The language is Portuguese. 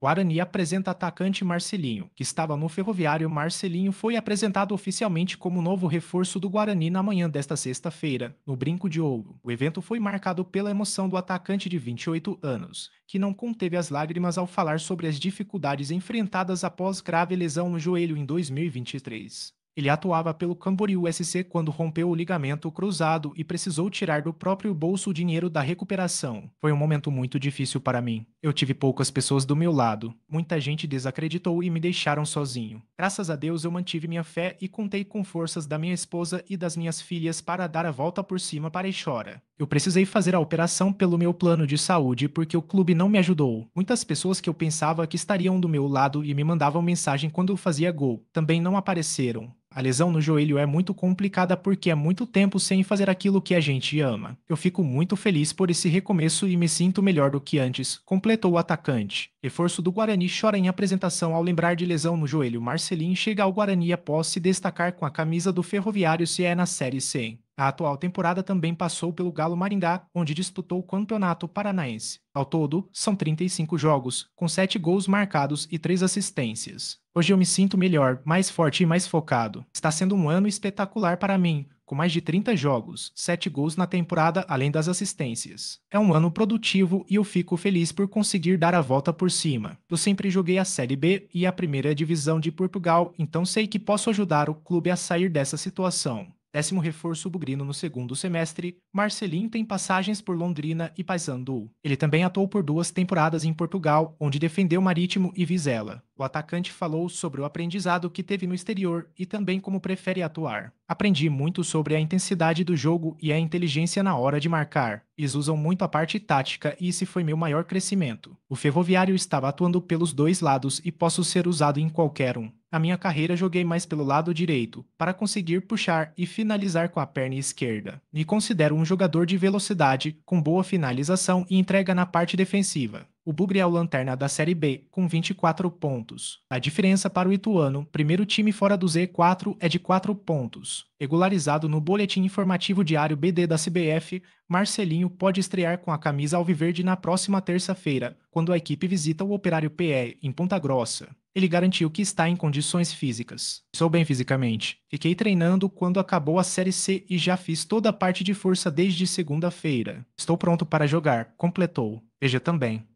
Guarani apresenta atacante Marcelinho, que estava no ferroviário. Marcelinho foi apresentado oficialmente como novo reforço do Guarani na manhã desta sexta-feira, no Brinco de Ouro. O evento foi marcado pela emoção do atacante de 28 anos, que não conteve as lágrimas ao falar sobre as dificuldades enfrentadas após grave lesão no joelho em 2023. Ele atuava pelo Camboriú SC quando rompeu o ligamento cruzado e precisou tirar do próprio bolso o dinheiro da recuperação. Foi um momento muito difícil para mim. Eu tive poucas pessoas do meu lado. Muita gente desacreditou e me deixaram sozinho. Graças a Deus eu mantive minha fé e contei com forças da minha esposa e das minhas filhas para dar a volta por cima para Ixora. Eu precisei fazer a operação pelo meu plano de saúde porque o clube não me ajudou. Muitas pessoas que eu pensava que estariam do meu lado e me mandavam mensagem quando eu fazia gol também não apareceram. A lesão no joelho é muito complicada porque é muito tempo sem fazer aquilo que a gente ama. Eu fico muito feliz por esse recomeço e me sinto melhor do que antes, completou o atacante. Reforço do Guarani chora em apresentação ao lembrar de lesão no joelho. Marcelinho chega ao Guarani após se destacar com a camisa do Ferroviário se é na Série C. A atual temporada também passou pelo Galo Maringá, onde disputou o Campeonato Paranaense. Ao todo, são 35 jogos, com 7 gols marcados e 3 assistências. Hoje eu me sinto melhor, mais forte e mais focado. Está sendo um ano espetacular para mim, com mais de 30 jogos, 7 gols na temporada além das assistências. É um ano produtivo e eu fico feliz por conseguir dar a volta por cima. Eu sempre joguei a Série B e a Primeira Divisão de Portugal, então sei que posso ajudar o clube a sair dessa situação. Décimo reforço bugrino no segundo semestre, Marcelinho tem passagens por Londrina e Paysandu. Ele também atuou por duas temporadas em Portugal, onde defendeu Marítimo e Vizela. O atacante falou sobre o aprendizado que teve no exterior e também como prefere atuar. Aprendi muito sobre a intensidade do jogo e a inteligência na hora de marcar. Eles usam muito a parte tática e esse foi meu maior crescimento. O ferroviário estava atuando pelos dois lados e posso ser usado em qualquer um. A minha carreira joguei mais pelo lado direito, para conseguir puxar e finalizar com a perna esquerda. Me considero um jogador de velocidade, com boa finalização e entrega na parte defensiva. O Bugre é o lanterna da Série B, com 24 pontos. A diferença para o Ituano, primeiro time fora do Z4, é de 4 pontos. Regularizado no Boletim Informativo Diário BD da CBF, Marcelinho pode estrear com a camisa alviverde na próxima terça-feira, quando a equipe visita o Operário PE, em Ponta Grossa. Ele garantiu que está em condições físicas. Sou bem fisicamente. Fiquei treinando quando acabou a Série C e já fiz toda a parte de força desde segunda-feira. Estou pronto para jogar, completou. Veja também.